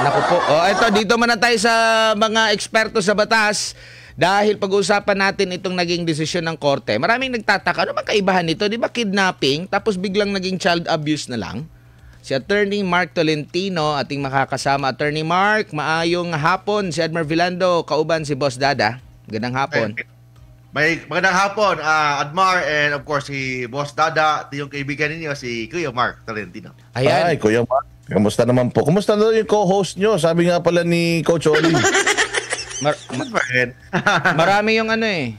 Naku po. Oh, ito, dito muna tayo sa mga eksperto sa batas. Dahil pag-uusapan natin itong naging desisyon ng korte, maraming nagtataka, ano ba kaibahan nito? Di ba kidnapping, tapos biglang naging child abuse na lang? Si Attorney Mark Tolentino, ating makakasama. Attorney Mark, maayong hapon. Si Admar Vilando, kauban si Boss Dada. Gandang hapon. May magandang hapon, uh, Admar, and of course si Boss Dada, at yung kaibigan ninyo, si Kuya Mark Tolentino. Ayan. Ay, Kuya Mark. Kumusta naman po? Kumusta na yung co-host nyo? Sabi nga pala ni Coach Oli. Mar- ano Bakit? marami yung ano eh.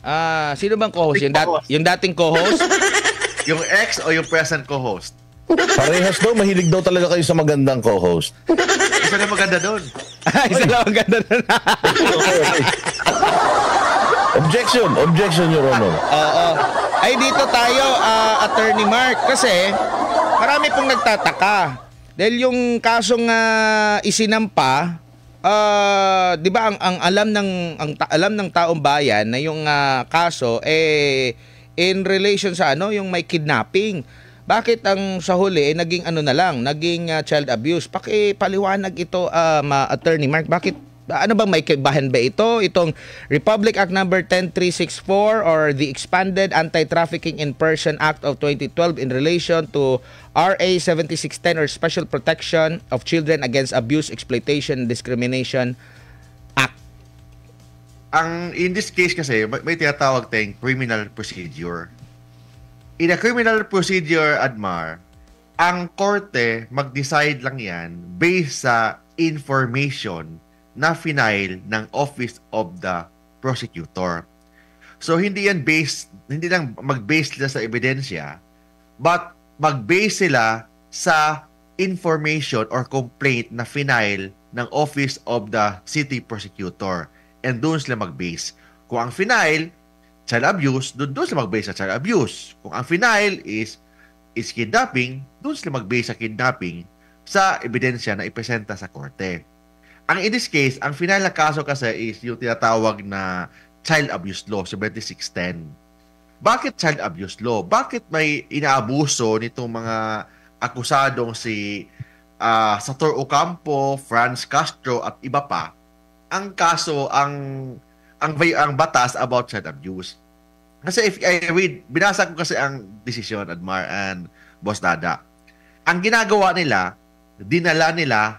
Ah, sino bang co-host? Yung, dat- yung dating co-host? yung ex o yung present co-host? Parehas daw, mahilig daw talaga kayo sa magandang co-host. Isa na maganda doon. Isa lang maganda ah, ganda Objection! Objection, Your Honor. Oo. Ay, dito tayo, ah, Attorney Mark. Kasi, marami pong nagtataka. Dahil yung kasong uh, isinampa, uh, 'di ba ang, ang alam ng ang ta- alam ng taong bayan na yung uh, kaso eh in relation sa ano yung may kidnapping. Bakit ang sa huli eh, naging ano na lang, naging uh, child abuse? Paki paliwanag ito um, ma Attorney Mark, bakit ano bang may kaibahan ba ito? Itong Republic Act number no. 10364 or the expanded Anti-Trafficking in Person Act of 2012 in relation to RA 7610 or Special Protection of Children Against Abuse, Exploitation, Discrimination Act? Ang in this case kasi may tinatawag tayong criminal procedure. In a criminal procedure, Admar, ang korte mag-decide lang 'yan based sa information na final ng Office of the Prosecutor. So hindi yan based, hindi lang mag-base lang sa ebidensya, but mag-base sila sa information or complaint na final ng Office of the City Prosecutor. And doon sila mag-base. Kung ang final, child abuse, doon, doon sila mag-base sa child abuse. Kung ang final is is kidnapping, doon sila mag-base sa kidnapping sa ebidensya na ipresenta sa korte. Ang in this case, ang final na kaso kasi is yung tinatawag na child abuse law, 7610 bakit child abuse law? Bakit may inaabuso nitong mga akusadong si uh, Sator Ocampo, Franz Castro at iba pa? Ang kaso, ang ang ang batas about child abuse. Kasi if I read, binasa ko kasi ang decision Admar and Boss Dada. Ang ginagawa nila, dinala nila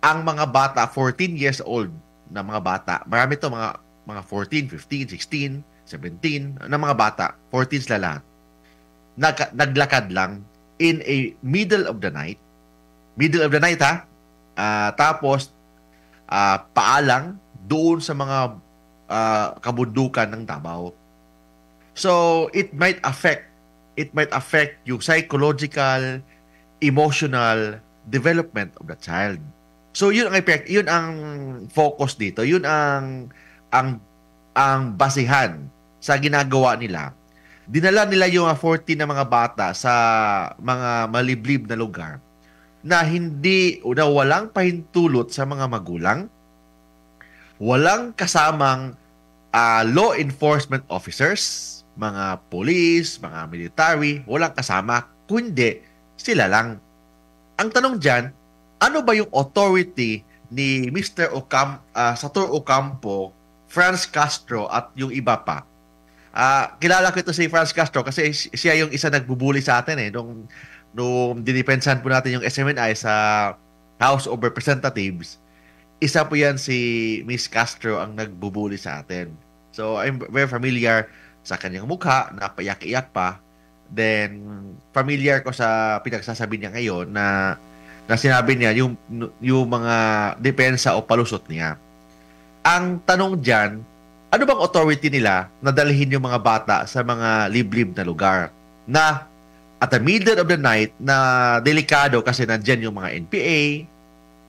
ang mga bata 14 years old na mga bata. Marami to mga mga 14, 15, 16 17, ng mga bata, 14s na lahat, nag, naglakad lang in a middle of the night. Middle of the night ha. Uh, tapos, uh, ah, paalang doon sa mga uh, kabundukan ng Davao. So, it might affect it might affect yung psychological, emotional development of the child. So, yun ang effect, yun ang focus dito, yun ang ang ang basihan sa ginagawa nila. Dinala nila yung 14 na mga bata sa mga maliblib na lugar na hindi na walang pahintulot sa mga magulang, walang kasamang uh, law enforcement officers, mga police, mga military, walang kasama, kundi sila lang. Ang tanong dyan, ano ba yung authority ni Mr. Ocam, uh, ah, Sator Ocampo Franz Castro at yung iba pa. Uh, kilala ko ito si Franz Castro kasi siya yung isa nagbubuli sa atin eh. Nung, nung dinipensahan po natin yung SMNI sa House of Representatives, isa po yan si Miss Castro ang nagbubuli sa atin. So, I'm very familiar sa kanyang mukha, napaiyak-iyak pa. Then, familiar ko sa pinagsasabi niya ngayon na, na sinabi niya yung, yung mga depensa o palusot niya. Ang tanong dyan, ano bang authority nila na dalhin yung mga bata sa mga liblib na lugar? Na at the middle of the night na delikado kasi nandyan yung mga NPA,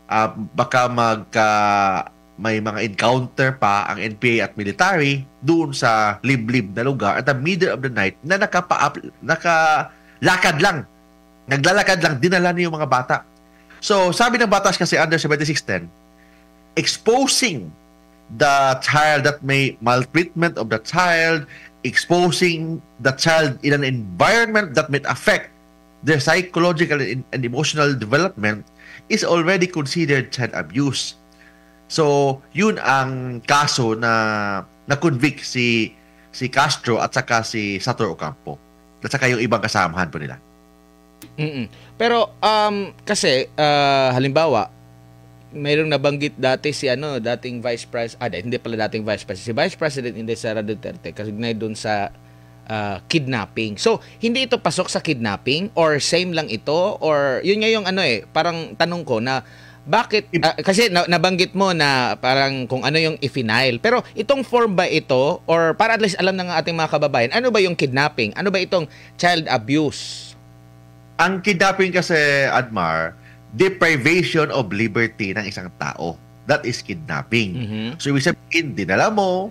uh, ah, baka magka ah, may mga encounter pa ang NPA at military doon sa liblib na lugar at the middle of the night na nakapa nakalakad lang. Naglalakad lang, dinala niyo yung mga bata. So, sabi ng batas kasi under 7610, exposing the child that may maltreatment of the child, exposing the child in an environment that may affect their psychological and emotional development is already considered child abuse. So, yun ang kaso na na-convict si si Castro at saka si Sator Ocampo. At saka yung ibang kasamahan po nila. Mm-mm. Pero um, kasi uh, halimbawa mayroong nabanggit dati si ano, dating Vice President, ah, hindi pala dating Vice President, si Vice President Inday Sara Duterte kasi kasignay doon sa uh, kidnapping. So, hindi ito pasok sa kidnapping or same lang ito or yun nga yung ano eh, parang tanong ko na bakit uh, kasi nabanggit mo na parang kung ano yung ifinile. Pero itong form ba ito or para at least alam ng ating mga kababayan, ano ba yung kidnapping? Ano ba itong child abuse? Ang kidnapping kasi Admar, deprivation of liberty ng isang tao. That is kidnapping. Mm-hmm. So, ibig sabihin, dinala mo,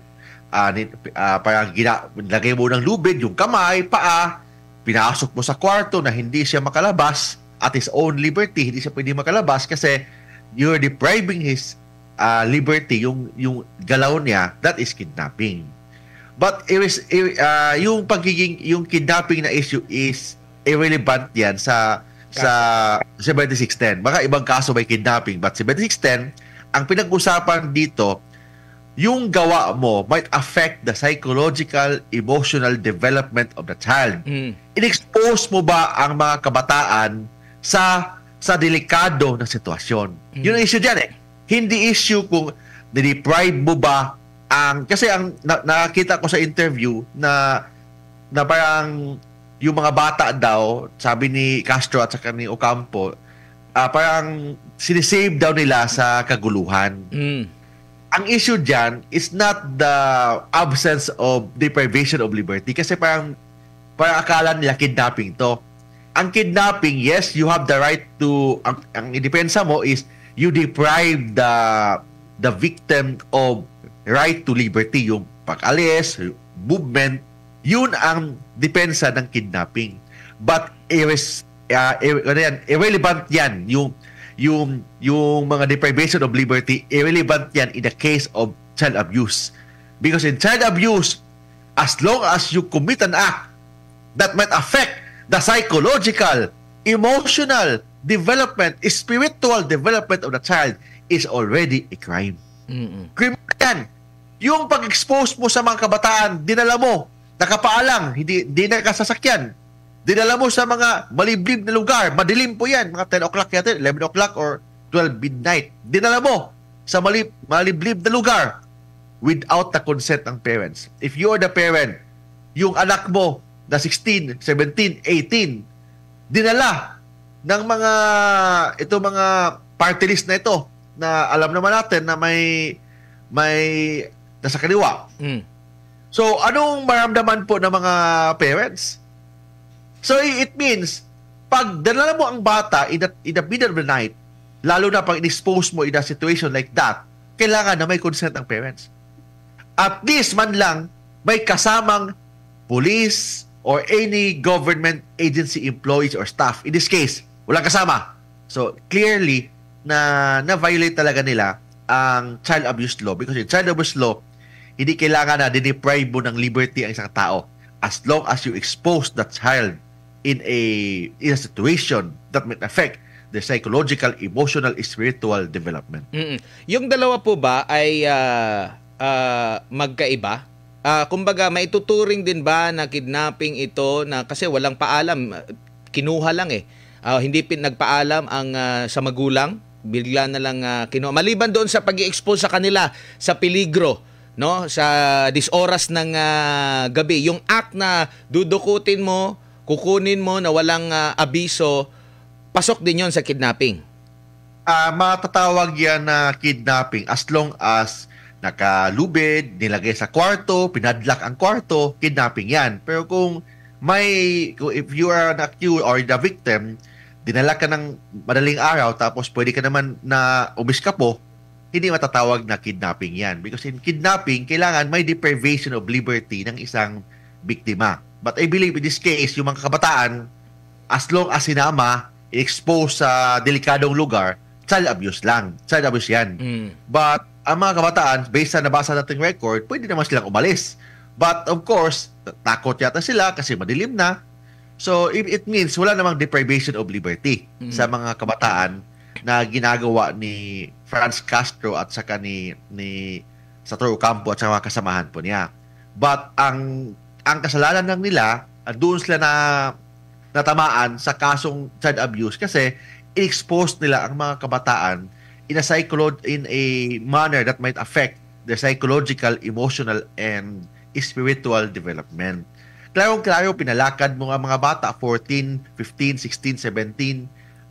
uh, uh, parang gina, lagay mo ng lubid, yung kamay, paa, pinasok mo sa kwarto na hindi siya makalabas at his own liberty, hindi siya pwede makalabas kasi you're depriving his uh, liberty, yung, yung galaw niya, that is kidnapping. But it is, uh, yung pagiging, yung kidnapping na issue is irrelevant yan sa sa 7610. Baka ibang kaso may kidnapping but 7610, ang pinag-usapan dito, yung gawa mo might affect the psychological, emotional development of the child. Mm. Inexpose mo ba ang mga kabataan sa sa delikado na sitwasyon? Mm. Yun ang issue diyan eh. Hindi issue kung deprive mo ba ang kasi ang na, nakakita ko sa interview na na parang yung mga bata daw, sabi ni Castro at saka ni Ocampo, uh, parang sinisave daw nila sa kaguluhan. Mm. Ang issue dyan is not the absence of deprivation of liberty kasi parang parang akala nila kidnapping to. Ang kidnapping, yes, you have the right to ang, ang idepensa mo is you deprive the the victim of right to liberty, yung pag-alis, movement, yun ang depensa ng kidnapping. But iris, uh, ano yan, irrelevant yan yung yung yung mga deprivation of liberty irrelevant yan in the case of child abuse because in child abuse as long as you commit an act that might affect the psychological emotional development spiritual development of the child is already a crime mm-hmm. criminal yan yung pag-expose mo sa mga kabataan dinala mo nakapaalang, hindi, hindi nakasasakyan. Dinala mo sa mga maliblib na lugar. Madilim po yan. Mga 10 o'clock yata, 11 o'clock or 12 midnight. Dinala mo sa malib, maliblib na lugar without the consent ng parents. If you are the parent, yung anak mo na 16, 17, 18, dinala ng mga ito mga party list na ito na alam naman natin na may may nasa kaliwa. Mm So, anong maramdaman po ng mga parents? So, it means, pag dala mo ang bata in the, in the middle of the night, lalo na pag expose mo in a situation like that, kailangan na may consent ang parents. At least man lang, may kasamang police or any government agency employees or staff. In this case, walang kasama. So, clearly, na na-violate talaga nila ang child abuse law because in child abuse law, hindi kailangan na dineprive mo ng liberty ang isang tao as long as you expose that child in a in a situation that may affect the psychological, emotional, spiritual development. Mm-mm. Yung dalawa po ba ay uh, uh, magkaiba? Uh, kumbaga, maituturing din ba na kidnapping ito na kasi walang paalam, kinuha lang eh. Uh, hindi pin nagpaalam ang uh, sa magulang, bigla na lang uh, kinuha. Maliban doon sa pag expose sa kanila sa peligro, no sa this oras ng uh, gabi yung act na dudukutin mo kukunin mo na walang uh, abiso pasok din yon sa kidnapping uh, matatawag yan na kidnapping as long as nakalubid nilagay sa kwarto pinadlock ang kwarto kidnapping yan pero kung may if you are an accused or the victim dinala ka ng madaling araw tapos pwede ka naman na umiskapo hindi matatawag na kidnapping yan. Because in kidnapping, kailangan may deprivation of liberty ng isang biktima. But I believe in this case, yung mga kabataan, as long as sinama, expose sa delikadong lugar, child abuse lang. Child abuse yan. Mm. But ang mga kabataan, based sa nabasa nating record, pwede naman silang umalis. But of course, takot yata sila kasi madilim na. So it means wala namang deprivation of liberty mm. sa mga kabataan na ginagawa ni Franz Castro at saka ni ni Satoru Ocampo at saka mga kasamahan po niya. But ang ang kasalanan ng nila ah, doon sila na natamaan sa kasong child abuse kasi expose nila ang mga kabataan in a psycholo- in a manner that might affect their psychological, emotional, and spiritual development. Klarong-klaro, pinalakad mo ang mga bata, 14, 15, 16, 17,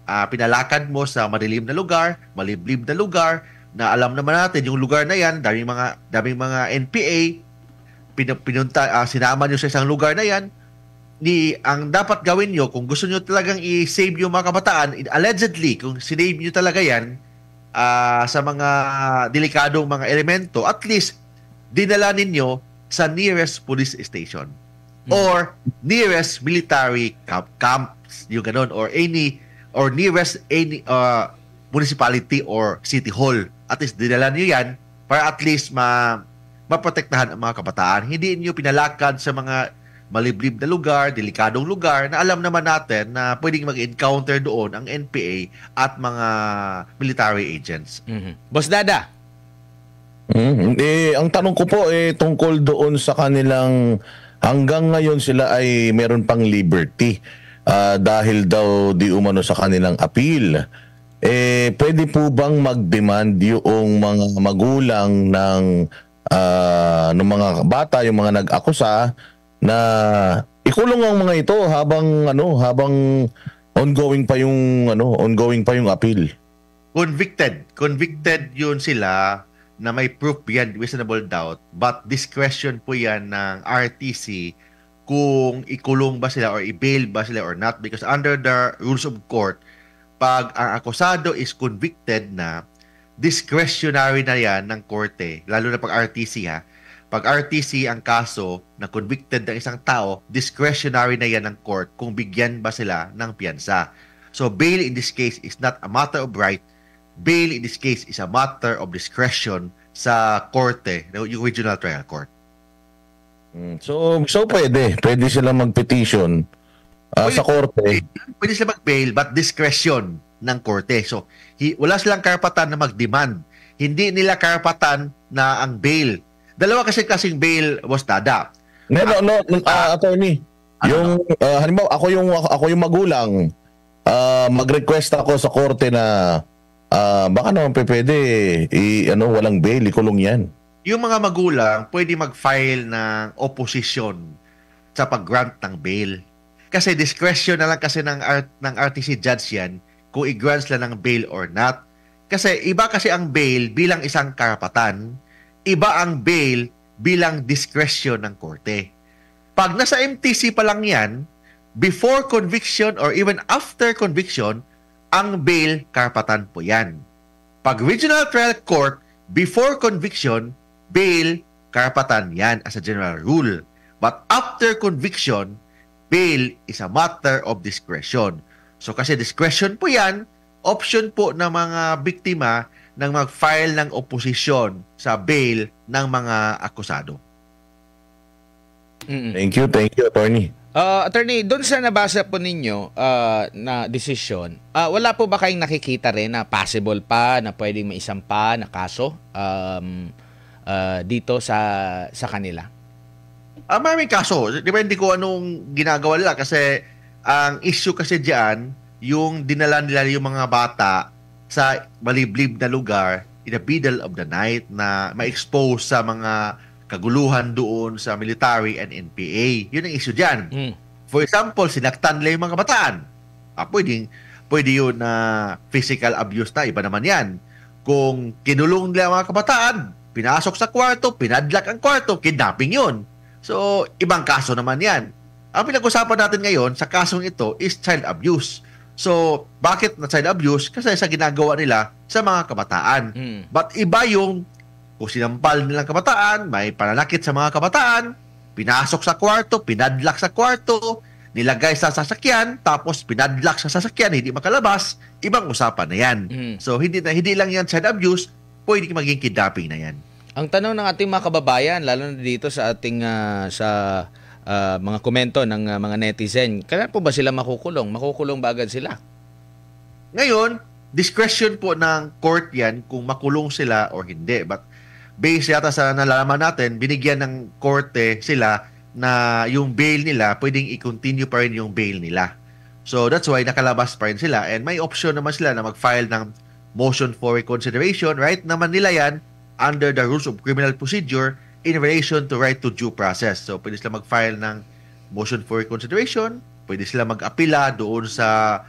uh, pinalakad mo sa madilim na lugar, maliblib na lugar, na alam naman natin yung lugar na yan, daming mga daming mga NPA pin, pinunta uh, sinama niyo sa isang lugar na yan. Ni ang dapat gawin niyo kung gusto niyo talagang i-save yung mga kabataan, allegedly kung sinave niyo talaga yan uh, sa mga delikadong mga elemento, at least dinala ninyo sa nearest police station hmm. or nearest military camp, camps, yung ganun, or any or nearest any uh, municipality or city hall. At least dinala niyo yan para at least ma maprotektahan ang mga kabataan. Hindi niyo pinalakad sa mga maliblib na lugar, delikadong lugar na alam naman natin na pwedeng mag-encounter doon ang NPA at mga military agents. Mm-hmm. Boss Dada, Mm-hmm. Eh, ang tanong ko po eh tungkol doon sa kanilang hanggang ngayon sila ay meron pang liberty uh, dahil daw di umano sa kanilang appeal. Eh, pwede po bang mag-demand yung mga magulang ng, uh, ng mga bata, yung mga nag-akusa na ikulong ang mga ito habang ano habang ongoing pa yung ano ongoing pa yung appeal convicted convicted yun sila na may proof beyond reasonable doubt but discretion po yan ng RTC kung ikulong ba sila or i-bail ba sila or not because under the rules of court, pag ang akusado is convicted na, discretionary na yan ng korte, lalo na pag RTC ha, pag RTC ang kaso na convicted ng isang tao, discretionary na yan ng court kung bigyan ba sila ng piyansa. So bail in this case is not a matter of right. Bail in this case is a matter of discretion sa korte, yung regional trial court. Mm. So, so pwede. Pwede sila mag-petition uh, pwede, sa korte. Pwede sila mag-bail but discretion ng korte. So, hi, wala silang karapatan na mag-demand. Hindi nila karapatan na ang bail. Dalawa kasi kasing bail was dada. No, no, no, uh, uh, attorney. Ano? Yung uh, halimbawa ako yung ako yung magulang uh, mag-request ako sa korte na uh, baka naman pwede i ano walang bail ikulong 'yan yung mga magulang pwede mag-file ng opposition sa paggrant ng bail. Kasi discretion na lang kasi ng, art, ng RTC judge yan kung i-grant sila ng bail or not. Kasi iba kasi ang bail bilang isang karapatan, iba ang bail bilang discretion ng korte. Pag nasa MTC pa lang yan, before conviction or even after conviction, ang bail karapatan po yan. Pag regional trial court, before conviction, bail, karapatan yan as a general rule. But after conviction, bail is a matter of discretion. So kasi discretion po yan, option po ng mga biktima ng mag-file ng oposisyon sa bail ng mga akusado. Thank you, thank you, attorney. Uh, attorney, doon sa nabasa po ninyo uh, na desisyon, uh, wala po ba kayong nakikita rin na possible pa na pwedeng maisampa na kaso? Um, uh, dito sa sa kanila? Ah, uh, may kaso. Depende ko anong ginagawa nila kasi ang issue kasi diyan yung dinala nila yung mga bata sa maliblib na lugar in the middle of the night na ma-expose sa mga kaguluhan doon sa military and NPA. Yun ang issue diyan. Mm. For example, sinaktan nila yung mga bataan. Ah, pwedeng, pwede yun na physical abuse na. Iba naman yan. Kung kinulong nila mga kabataan, Pinasok sa kwarto, pinadlock ang kwarto, kidnapping yun. So, ibang kaso naman yan. Ang pinag-usapan natin ngayon sa kasong ito is child abuse. So, bakit na child abuse? Kasi sa ginagawa nila sa mga kabataan. Hmm. But iba yung kung sinampal nilang kabataan, may pananakit sa mga kabataan, pinasok sa kwarto, pinadlock sa kwarto, nilagay sa sasakyan, tapos pinadlock sa sasakyan, hindi makalabas, ibang usapan na yan. Mm. So, hindi, na, hindi lang yan child abuse, pwede maging kidnapping na yan. Ang tanong ng ating mga kababayan, lalo na dito sa ating uh, sa uh, mga komento ng uh, mga netizen, kailan po ba sila makukulong? Makukulong ba agad sila? Ngayon, discretion po ng court yan kung makulong sila or hindi. But based yata sa nalalaman natin, binigyan ng korte sila na yung bail nila, pwedeng i-continue pa rin yung bail nila. So that's why nakalabas pa rin sila and may option naman sila na mag-file ng motion for reconsideration. Right naman nila yan under the rules of criminal procedure in relation to right to due process. So, pwede sila mag-file ng motion for reconsideration. Pwede sila mag-apila doon sa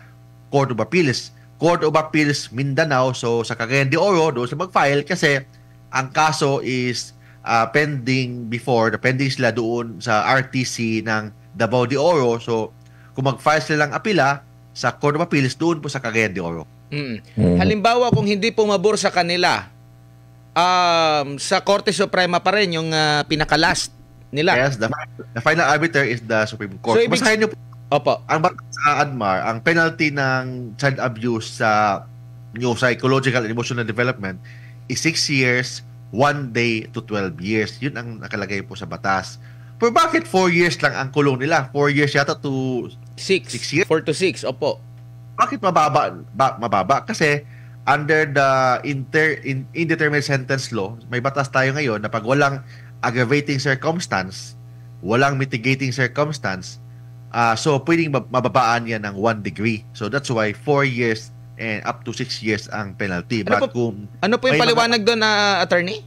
Court of Appeals. Court of Appeals Mindanao. So, sa Cagayan de Oro, doon sila mag-file kasi ang kaso is uh, pending before, the pending sila doon sa RTC ng Davao de Oro. So, kung mag-file sila ng apila sa Court of Appeals, doon po sa Cagayan de Oro. Mm. mm. Halimbawa kung hindi pumabor sa kanila, um, sa Korte Suprema pa rin yung uh, pinaka-last nila. Yes, the, the final arbiter is the Supreme Court. So, ibig... Basahin niyo po. Opo. Ang sa ADMAR, ang penalty ng child abuse sa new psychological and emotional development is 6 years, 1 day to 12 years. Yun ang nakalagay po sa batas. Pero bakit 4 years lang ang kulong nila? 4 years yata to 6 years? 4 to 6, opo. Bakit mababa? Ba, mababa kasi under the inter in, indeterminate sentence law, may batas tayo ngayon na pag walang aggravating circumstance, walang mitigating circumstance, uh, so pwedeng mababaan yan ng 1 degree. So that's why 4 years and up to 6 years ang penalty. Ano But po, kung ano po yung paliwanag doon na uh, attorney?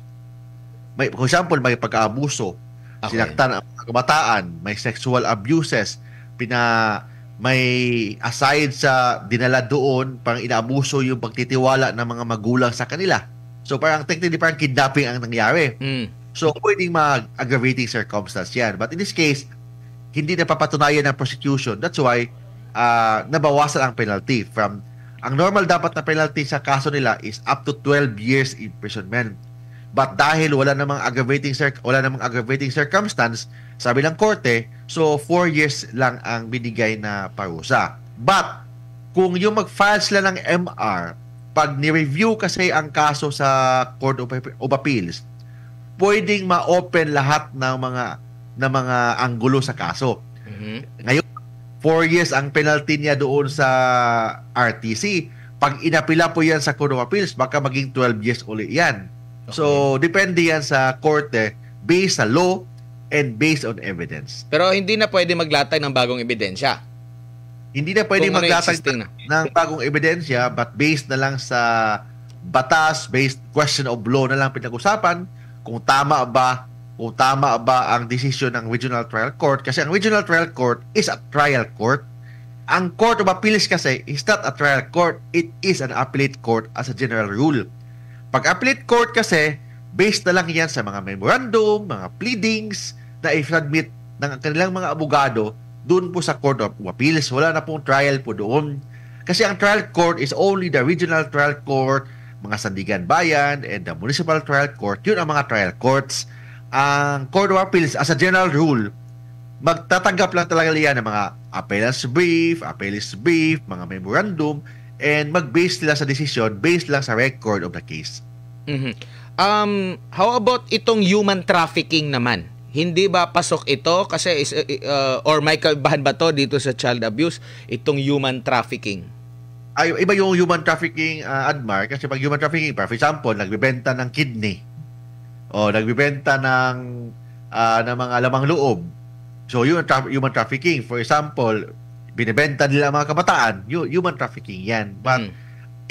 May, for example, may pagkaabuso, okay. sinaktan ang kabataan, may sexual abuses, pina may aside sa dinala doon, parang inaabuso yung pagtitiwala ng mga magulang sa kanila. So parang technically parang kidnapping ang nangyari. Mm. So pwedeng mag-aggravating circumstance yan. But in this case, hindi napapatunayan ng prosecution. That's why uh, nabawasan ang penalty from ang normal dapat na penalty sa kaso nila is up to 12 years imprisonment. But dahil wala namang aggravating cir- wala namang aggravating circumstance, sabi ng korte, so 4 years lang ang binigay na parusa. But kung yung mag-file sila ng MR, pag ni-review kasi ang kaso sa Court of Appeals, pwedeng ma-open lahat ng mga ng mga anggulo sa kaso. Mm-hmm. Ngayon, 4 years ang penalty niya doon sa RTC. Pag inapila po yan sa Court of Appeals, baka maging 12 years ulit yan. So, depende yan sa korte based sa law and based on evidence. Pero hindi na pwede maglatag ng bagong ebidensya. Hindi na pwede Kung ano maglatag na. ng bagong ebidensya but based na lang sa batas, based question of law na lang pinag-usapan kung tama ba kung tama ba ang desisyon ng regional trial court kasi ang regional trial court is a trial court ang court of appeals kasi is not a trial court it is an appellate court as a general rule pag appellate court kasi, based na lang yan sa mga memorandum, mga pleadings na i-submit ng kanilang mga abogado doon po sa Court of Appeals. Wala na pong trial po doon. Kasi ang trial court is only the regional trial court, mga Sandigan Bayan, and the municipal trial court. Yun ang mga trial courts. Ang Court of Appeals, as a general rule, magtatanggap lang talaga yan ng mga appellant's brief, appellee's brief, mga memorandum, and mag-base sila sa decision based lang sa record of the case. Mm-hmm. Um, how about itong human trafficking naman? Hindi ba pasok ito kasi is, uh, uh or may kaibahan ba to dito sa child abuse itong human trafficking? Ay, iba yung human trafficking uh, admar kasi pag human trafficking for example nagbebenta ng kidney o nagbebenta ng uh, ng mga lamang loob. So human, tra- human trafficking for example binebenta nila mga kabataan, human trafficking yan. But, mm.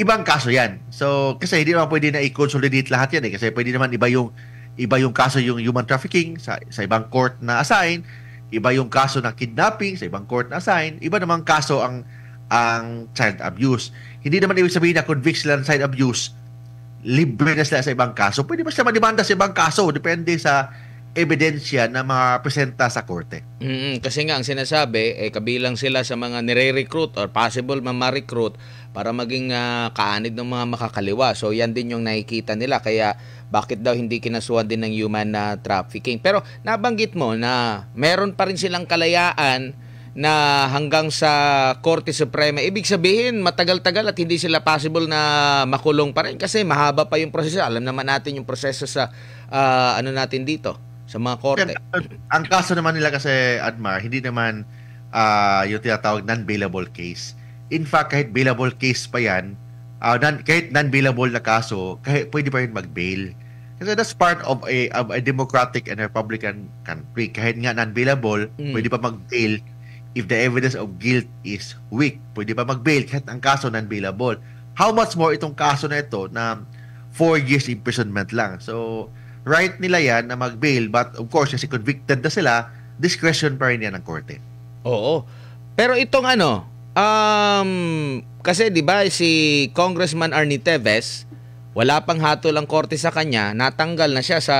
ibang kaso yan. So, kasi hindi naman pwede na i-consolidate lahat yan eh. Kasi pwede naman iba yung, iba yung kaso yung human trafficking sa, sa ibang court na assign, iba yung kaso na kidnapping sa ibang court na assign, iba namang kaso ang ang child abuse. Hindi naman ibig sabihin na convict sila ng child abuse, libre na sila sa ibang kaso. Pwede ba sila madimanda sa ibang kaso? Depende sa ebidensya na mapresenta sa korte. Mm-hmm. Kasi nga ang sinasabi, eh, kabilang sila sa mga nire-recruit or possible na recruit para maging uh, kaanid ng mga makakaliwa. So yan din yung nakikita nila kaya bakit daw hindi kinasuhan din ng human na ah, trafficking. Pero nabanggit mo na meron pa rin silang kalayaan na hanggang sa Korte Suprema. Ibig sabihin, matagal-tagal at hindi sila possible na makulong pa rin kasi mahaba pa yung proseso. Alam naman natin yung proseso sa uh, ano natin dito sa mga korte. Ang kaso naman nila kasi, Admar, hindi naman uh, yung tinatawag non-bailable case. In fact, kahit bailable case pa yan, uh, non, kahit non-bailable na kaso, kahit, pwede pa rin mag-bail. Kasi that's part of a, of a democratic and republican country. Kahit nga non-bailable, mm. pwede pa mag-bail if the evidence of guilt is weak. Pwede pa mag-bail kahit ang kaso non-bailable. How much more itong kaso na ito na 4 years imprisonment lang. So, right nila yan na mag-bail but of course kasi convicted na sila, discretion pa rin yan ng korte. Oo. Pero itong ano, um, kasi 'di ba si Congressman Arnie Teves, wala pang hatol ang korte sa kanya, natanggal na siya sa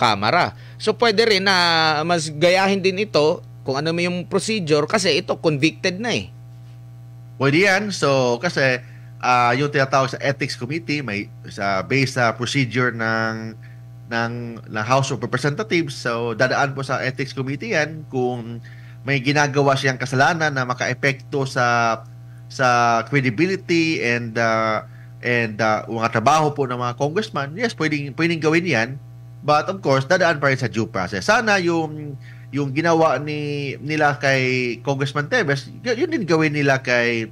kamara. So pwede rin na mas gayahin din ito kung ano may yung procedure kasi ito convicted na eh. Pwede yan. So kasi uh, yung tinatawag sa ethics committee may sa based sa procedure ng ng, ng House of Representatives. So, dadaan po sa Ethics Committee yan kung may ginagawa siyang kasalanan na makaepekto sa sa credibility and uh, and uh, mga trabaho po ng mga congressman. Yes, pwedeng pwedeng gawin 'yan. But of course, dadaan pa rin sa due process. Sana yung yung ginawa ni nila kay Congressman Tevez, yun din gawin nila kay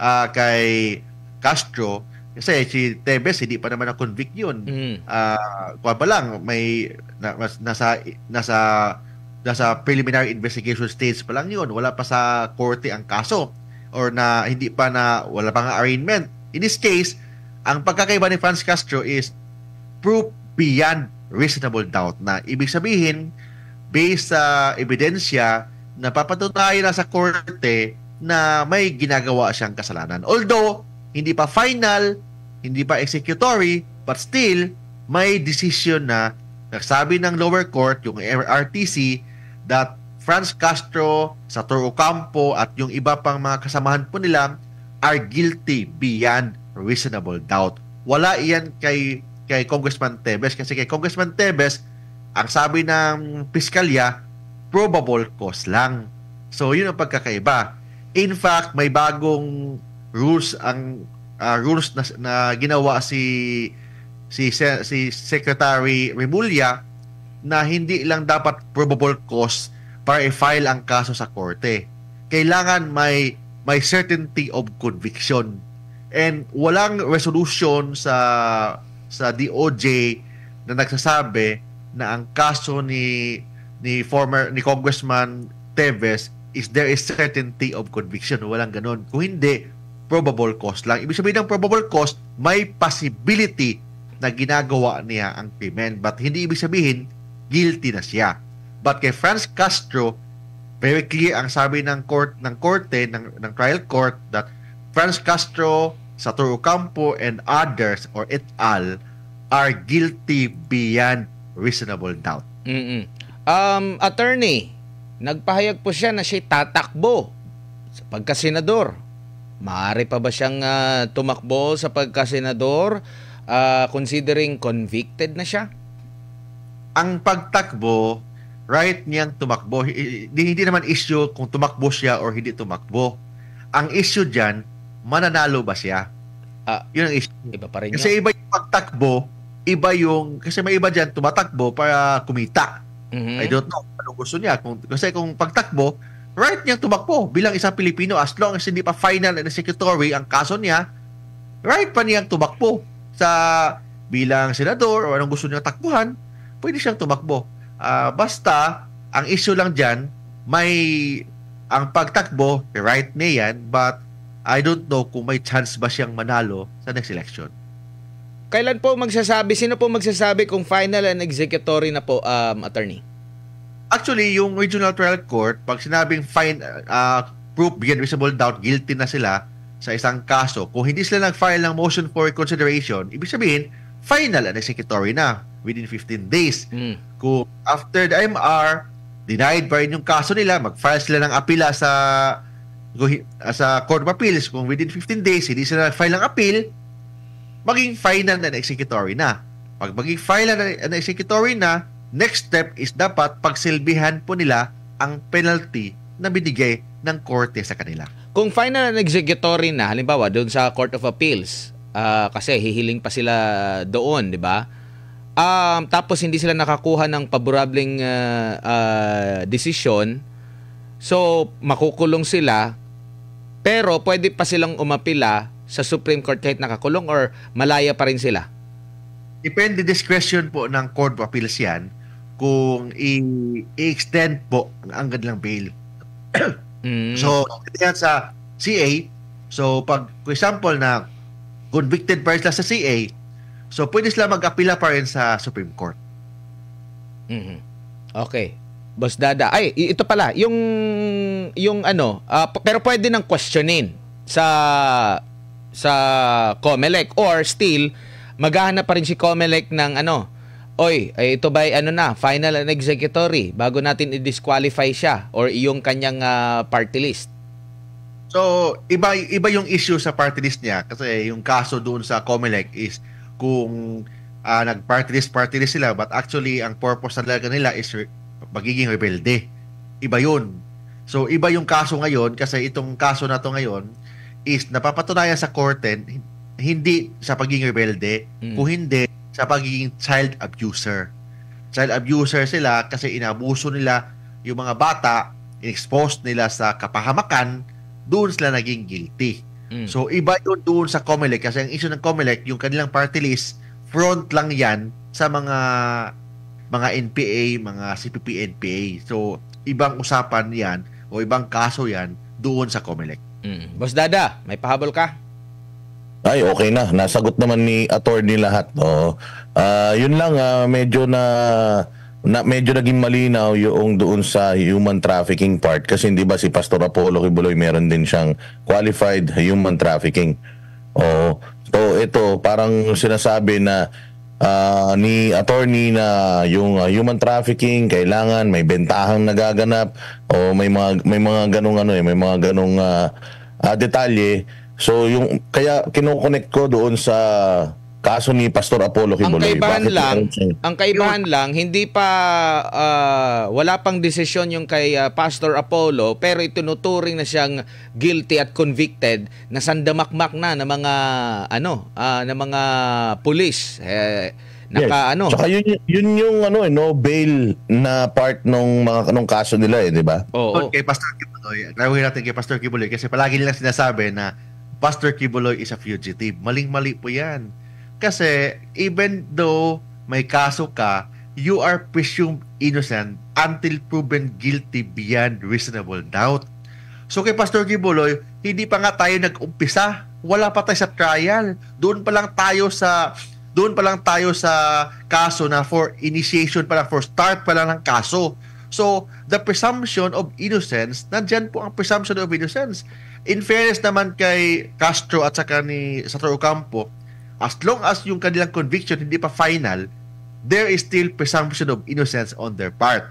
uh, kay Castro kasi si Tevez, hindi pa naman na-convict yun. Mm. Uh, pa lang, may na, mas, nasa, nasa, nasa preliminary investigation stage pa lang yun. Wala pa sa korte ang kaso or na hindi pa na wala pang arraignment. In this case, ang pagkakaiba ni Franz Castro is proof beyond reasonable doubt na ibig sabihin based sa ebidensya na papatunayan na sa korte na may ginagawa siyang kasalanan. Although, hindi pa final, hindi pa executory, but still, may decision na nagsabi ng lower court, yung RTC, that Franz Castro, Sator Ocampo, at yung iba pang mga kasamahan po nila are guilty beyond reasonable doubt. Wala iyan kay, kay Congressman Tebes kasi kay Congressman Tebes, ang sabi ng piskalya, probable cause lang. So, yun ang pagkakaiba. In fact, may bagong rules ang uh, rules na, na ginawa si si si Secretary Remulla na hindi lang dapat probable cause para i-file ang kaso sa korte. Kailangan may may certainty of conviction. And walang resolution sa sa DOJ na nagsasabi na ang kaso ni ni former ni Congressman Teves is there is certainty of conviction. Walang ganun. Kung hindi, probable cause lang. Ibig sabihin ng probable cause, may possibility na ginagawa niya ang krimen. But hindi ibig sabihin, guilty na siya. But kay Franz Castro, very clear ang sabi ng court ng korte ng, ng trial court that Franz Castro, Satoru Campo and others or et al are guilty beyond reasonable doubt. Mm-mm. Um attorney, nagpahayag po siya na siya tatakbo sa pagkasenador Maaari pa ba siyang uh, tumakbo sa pagkasenador uh, considering convicted na siya? Ang pagtakbo, right niyang tumakbo. Hindi, naman issue kung tumakbo siya or hindi tumakbo. Ang issue dyan, mananalo ba siya? Ah, yun ang issue. Iba pa rin Kasi yun. iba yung pagtakbo, iba yung, kasi may iba dyan tumatakbo para kumita. Mm-hmm. I don't know ano gusto niya. Kung, kasi kung pagtakbo, right niyang tumakbo bilang isang Pilipino as long as hindi pa final and executory ang kaso niya, right pa niyang tumakbo sa bilang senador o anong gusto niyang takbuhan, pwede siyang tumakbo. Uh, basta, ang issue lang dyan, may ang pagtakbo, right niya yan, but I don't know kung may chance ba siyang manalo sa next election. Kailan po magsasabi, sino po magsasabi kung final and executory na po, um, attorney? Actually, yung original trial court, pag sinabing fine uh, proof beyond reasonable doubt, guilty na sila sa isang kaso, kung hindi sila nag-file ng motion for reconsideration, ibig sabihin, final and executory na within 15 days. Mm. Kung after the MR, denied pa rin yung kaso nila, mag-file sila ng apila sa sa Court of Appeals, kung within 15 days, hindi sila nag-file ng appeal, maging final and executory na. Pag maging final and executory na, next step is dapat pagsilbihan po nila ang penalty na binigay ng korte sa kanila. Kung final and executory na, halimbawa doon sa Court of Appeals, uh, kasi hihiling pa sila doon, di ba? Um, tapos hindi sila nakakuha ng paborableng uh, ah, uh, ah, decision, so makukulong sila, pero pwede pa silang umapila sa Supreme Court kahit nakakulong or malaya pa rin sila? Depende discretion po ng Court of Appeals yan kung i-extend po ang kanilang bail. mm. So, yan sa CA, so pag, for example, na convicted pa sila sa CA, so pwede sila mag-apila pa rin sa Supreme Court. Mm-hmm. Okay. Boss Dada. Ay, ito pala, yung, yung ano, uh, pero pwede nang questionin sa, sa COMELEC or still, Maghahanap pa rin si Comelec ng ano, Oy, ay ito ba ano na, final and executory bago natin i-disqualify siya or yung kanyang uh, party list? So, iba iba yung issue sa party list niya kasi yung kaso doon sa COMELEC is kung uh, nag-party list, party list sila but actually ang purpose talaga nila is re- magiging rebelde. Iba yun. So, iba yung kaso ngayon kasi itong kaso na to ngayon is napapatunayan sa korte hindi sa pagiging rebelde, mm. kung hindi sa pagiging child abuser. Child abuser sila kasi inabuso nila yung mga bata, expose nila sa kapahamakan, doon sila naging guilty. Mm. So iba yun doon sa COMELEC kasi ang issue ng COMELEC, yung kanilang party list, front lang yan sa mga mga NPA, mga CPP-NPA. So ibang usapan yan o ibang kaso yan doon sa COMELEC. Mm. Boss Dada, may pahabol ka? Ay, okay na. Nasagot naman ni attorney lahat. Oo. Uh, ah, yun lang, uh, medyo na, na medyo naging malinaw yung doon sa human trafficking part kasi hindi ba si Pastor Apollo Kibuloy meron din siyang qualified human trafficking. Oo. So ito parang sinasabi na uh, ni attorney na yung uh, human trafficking kailangan may bentahang nagaganap o may mga may mga ganung ano eh, may mga ganung uh, uh, detalye So yung kaya kino ko doon sa kaso ni Pastor Apollo Kibuloy. Ang kaibahan Bakit lang, ang kaibahan lang hindi pa uh, wala pang desisyon yung kay uh, Pastor Apollo pero itunuturing na siyang guilty at convicted na sandamakmak na ng mga ano uh, ng mga pulis. Eh, naka yes. ano. Tsaka yun, yun yung ano eh, no bail na part nung mga nung kaso nila eh, di ba? Oo. Oh, oh. Kay Pastor Kibuloy, gawin natin kay Pastor Kibuloy kasi palagi nilang sinasabi na Pastor Kibuloy is a fugitive. Maling-mali po yan. Kasi even though may kaso ka, you are presumed innocent until proven guilty beyond reasonable doubt. So kay Pastor Kibuloy, hindi pa nga tayo nag-umpisa. Wala pa tayo sa trial. Doon pa lang tayo sa doon pa lang tayo sa kaso na for initiation pa lang, for start pa lang ng kaso. So, the presumption of innocence, nandyan po ang presumption of innocence. In fairness naman kay Castro at saka ni Sator Ocampo, as long as yung kanilang conviction hindi pa final, there is still presumption of innocence on their part.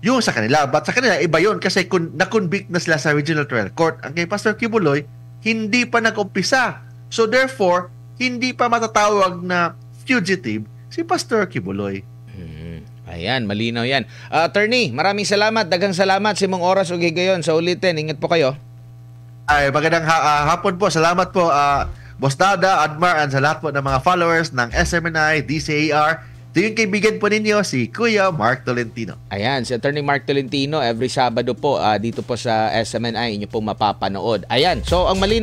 Yung sa kanila, but sa kanila, iba yun kasi kun- na-convict na sila sa original trial court. Ang kay Pastor Kibuloy, hindi pa nag-umpisa. So therefore, hindi pa matatawag na fugitive si Pastor Kibuloy. Hmm. Ayan, malinaw yan. Uh, attorney, maraming salamat. Dagang salamat. Simong oras o gigayon. Sa ulitin, ingat po kayo. Ay, magandang ha- uh, hapon po. Salamat po, uh, Boss Dada, Admar, and sa lahat po ng mga followers ng SMNI, DCAR. Ito yung kaibigan po ninyo, si Kuya Mark Tolentino. Ayan, si Attorney Mark Tolentino, every Sabado po, uh, dito po sa SMNI, inyo po mapapanood. Ayan, so ang malinaw